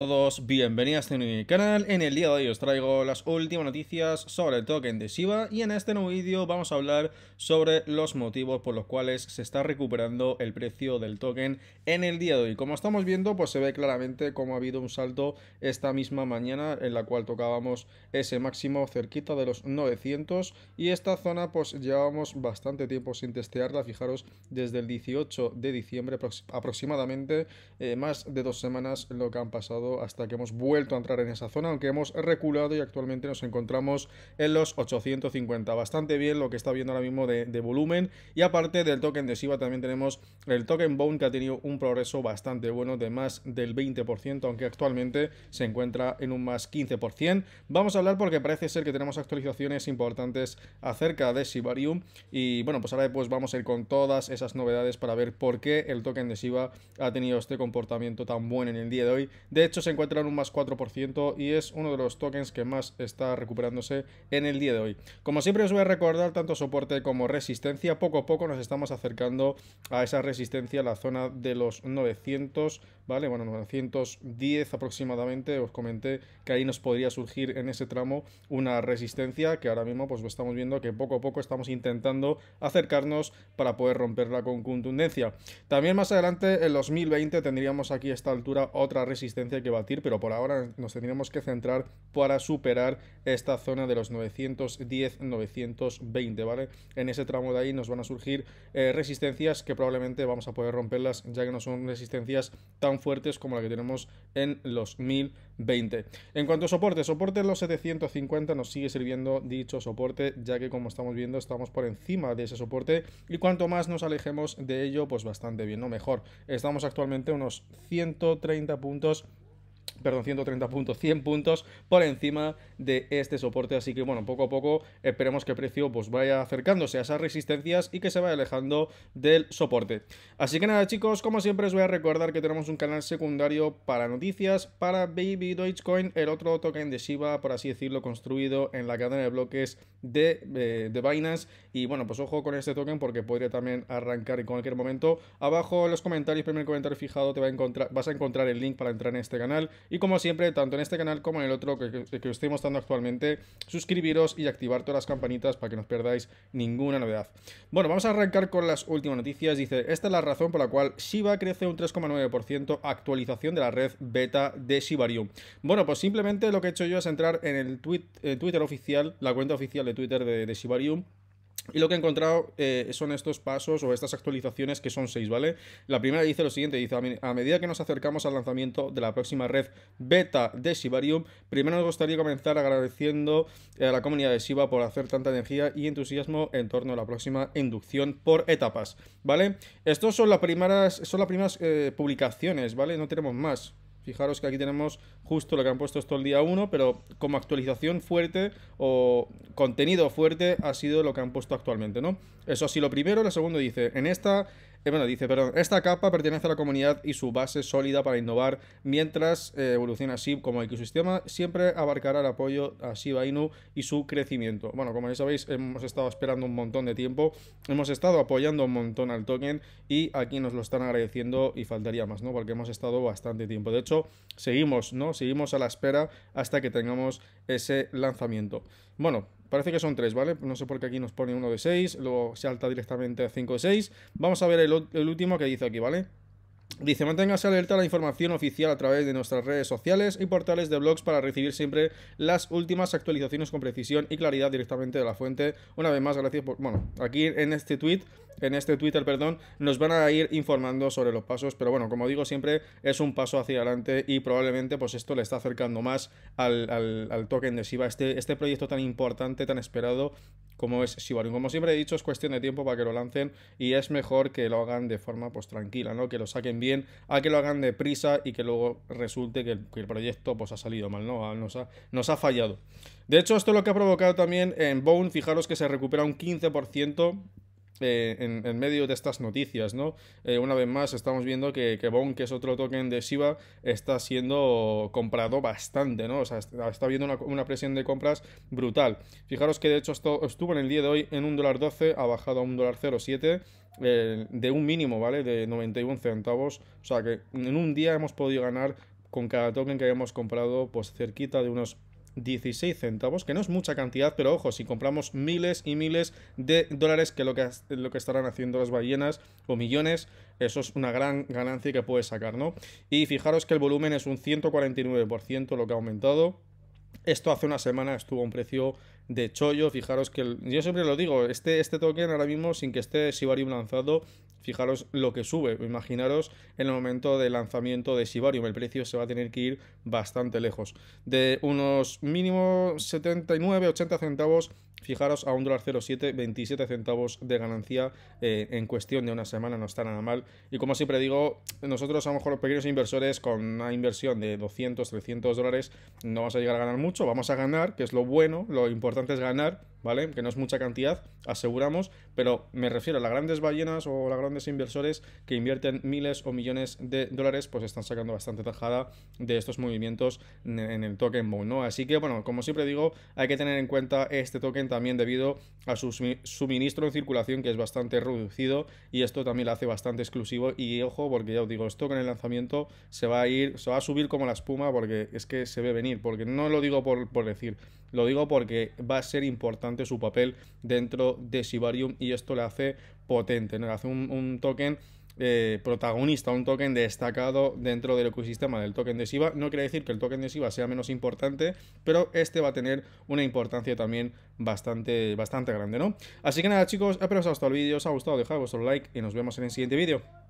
todos, bienvenidos a mi este canal. En el día de hoy os traigo las últimas noticias sobre el token de Shiba y en este nuevo vídeo vamos a hablar sobre los motivos por los cuales se está recuperando el precio del token en el día de hoy. Como estamos viendo, pues se ve claramente cómo ha habido un salto esta misma mañana en la cual tocábamos ese máximo cerquita de los 900 y esta zona pues llevábamos bastante tiempo sin testearla. Fijaros, desde el 18 de diciembre aproximadamente, eh, más de dos semanas lo que han pasado hasta que hemos vuelto a entrar en esa zona, aunque hemos reculado y actualmente nos encontramos en los 850. Bastante bien lo que está viendo ahora mismo de, volumen. Y aparte del token de Shiba también tenemos el token Bone que ha tenido un progreso bastante bueno de más del 20%, aunque actualmente se encuentra en un más 15%. Vamos a hablar porque parece ser que tenemos actualizaciones importantes acerca de Sibarium y bueno, pues ahora después vamos a ir con todas esas novedades para ver por qué el token de Shiba ha tenido este comportamiento tan bueno en el día de hoy. De hecho, se encuentra en un más 4% y es uno de los tokens que más está recuperándose en el día de hoy. Como siempre os voy a recordar tanto soporte como resistencia. Poco a poco nos estamos acercando a esa resistencia, la zona de los 900, ¿vale? Bueno, 910 aproximadamente. Os comenté que ahí nos podría surgir en ese tramo una resistencia que ahora mismo pues estamos viendo que poco a poco estamos intentando acercarnos para poder romperla con contundencia. También más adelante, en los 2020, tendríamos aquí a esta altura otra resistencia que batir, pero por ahora nos tendremos que centrar para superar esta zona de los 910-920, ¿vale? En ese tramo de ahí nos van a surgir eh, resistencias que probablemente vamos a poder romperlas, ya que no son resistencias tan fuertes como la que tenemos en los 1020. En cuanto a soporte, soporte en los 750 nos sigue sirviendo dicho soporte, ya que como estamos viendo estamos por encima de ese soporte y cuanto más nos alejemos de ello, pues bastante bien, ¿no? Mejor. Estamos actualmente unos 130 puntos perdón, 130 puntos, 100 puntos por encima de este soporte. Así que bueno, poco a poco esperemos que el precio pues vaya acercándose a esas resistencias y que se vaya alejando del soporte. Así que nada chicos, como siempre os voy a recordar que tenemos un canal secundario para noticias, para Baby coin el otro token de Shiba, por así decirlo, construido en la cadena de bloques eh, de, Binance. Y bueno, pues ojo con este token porque podría también arrancar en cualquier momento. Abajo en los comentarios, primer comentario fijado, te va a encontrar, vas a encontrar el link para entrar en este canal y como siempre, tanto en este canal como en el otro que, os estoy mostrando actualmente, suscribiros y activar todas las campanitas para que no os perdáis ninguna novedad. Bueno, vamos a arrancar con las últimas noticias. Dice, esta es la razón por la cual Shiba crece un 3,9% actualización de la red beta de Shibarium. Bueno, pues simplemente lo que he hecho yo es entrar en el eh, Twitter oficial, la cuenta oficial de Twitter de, de Shibarium y lo que he encontrado eh, son estos pasos o estas actualizaciones que son seis, ¿vale? La primera dice lo siguiente, dice, a, medida que nos acercamos al lanzamiento de la próxima red beta de Shibarium, primero nos gustaría comenzar agradeciendo eh, a la comunidad de Shiba por hacer tanta energía y entusiasmo en torno a la próxima inducción por etapas, ¿vale? Estas son las primeras, son las primeras eh, publicaciones, ¿vale? No tenemos más. Fijaros que aquí tenemos justo lo que han puesto esto el día 1, pero como actualización fuerte o contenido fuerte ha sido lo que han puesto actualmente, ¿no? Eso sí lo primero, lo segundo dice, en esta eh, bueno, dice, perdón, esta capa pertenece a la comunidad y su base sólida para innovar mientras eh, evoluciona SIB como ecosistema, siempre abarcará el apoyo a Shiba Inu y su crecimiento. Bueno, como ya sabéis, hemos estado esperando un montón de tiempo, hemos estado apoyando un montón al token y aquí nos lo están agradeciendo y faltaría más, ¿no? Porque hemos estado bastante tiempo. De hecho, seguimos, ¿no? Seguimos a la espera hasta que tengamos ese lanzamiento. Bueno, Parece que son tres, ¿vale? No sé por qué aquí nos pone uno de seis, luego salta directamente a 5 de 6. Vamos a ver el, el último que dice aquí, ¿vale? Dice, manténgase alerta a la información oficial a través de nuestras redes sociales y portales de blogs para recibir siempre las últimas actualizaciones con precisión y claridad directamente de la fuente. Una vez más, gracias por... Bueno, aquí en este tweet, en este Twitter, perdón, nos van a ir informando sobre los pasos, pero bueno, como digo siempre, es un paso hacia adelante y probablemente pues esto le está acercando más al, al, token de Shiba, este, este proyecto tan importante, tan esperado como es Shibarium. Como siempre he dicho, es cuestión de tiempo para que lo lancen y es mejor que lo hagan de forma pues tranquila, ¿no? Que lo saquen Bien a que lo hagan deprisa y que luego resulte que el, proyecto pues, ha salido mal, ¿no? Nos ha, nos ha fallado. De hecho, esto es lo que ha provocado también en Bone, fijaros que se recupera un 15% eh, en, medio de estas noticias, ¿no? Eh, una vez más estamos viendo que, que que es otro token de Shiba, está siendo comprado bastante, ¿no? O sea, está habiendo una, presión de compras brutal. Fijaros que de hecho esto estuvo en el día de hoy en un dólar 12, ha bajado a un dólar 07, eh, de un mínimo, ¿vale? De 91 centavos. O sea que en un día hemos podido ganar con cada token que hayamos comprado, pues cerquita de unos 16 centavos, que no es mucha cantidad, pero ojo, si compramos miles y miles de dólares, que lo que, lo que estarán haciendo las ballenas, o millones, eso es una gran ganancia que puedes sacar, ¿no? Y fijaros que el volumen es un 149% lo que ha aumentado. Esto hace una semana estuvo a un precio de chollo. Fijaros que yo siempre lo digo, este, este token ahora mismo, sin que esté Shibarium lanzado, Fijaros lo que sube. Imaginaros en el momento del lanzamiento de Sibarium. El precio se va a tener que ir bastante lejos. De unos mínimos 79, 80 centavos Fijaros a un 07, 27 centavos de ganancia eh, en cuestión de una semana, no está nada mal. Y como siempre digo, nosotros a lo mejor los pequeños inversores con una inversión de 200, 300 dólares no vamos a llegar a ganar mucho, vamos a ganar, que es lo bueno, lo importante es ganar ¿vale? Que no es mucha cantidad, aseguramos, pero me refiero a las grandes ballenas o los grandes inversores que invierten miles o millones de dólares, pues están sacando bastante tajada de estos movimientos en el token moon ¿no? Así que, bueno, como siempre digo, hay que tener en cuenta este token también debido a su suministro en circulación que es bastante reducido y esto también lo hace bastante exclusivo y ojo, porque ya os digo, esto con el lanzamiento se va a ir, se va a subir como la espuma porque es que se ve venir, porque no lo digo por decir, lo digo porque va a ser importante su papel dentro de Sibarium y esto le hace potente, ¿no? le hace un, token eh, protagonista, un token destacado dentro del ecosistema del token de Shiba. No quiere decir que el token de Shiba sea menos importante, pero este va a tener una importancia también bastante, bastante grande, ¿no? Así que nada, chicos, espero que os haya gustado el vídeo, os ha gustado, dejad vuestro like y nos vemos en el siguiente vídeo.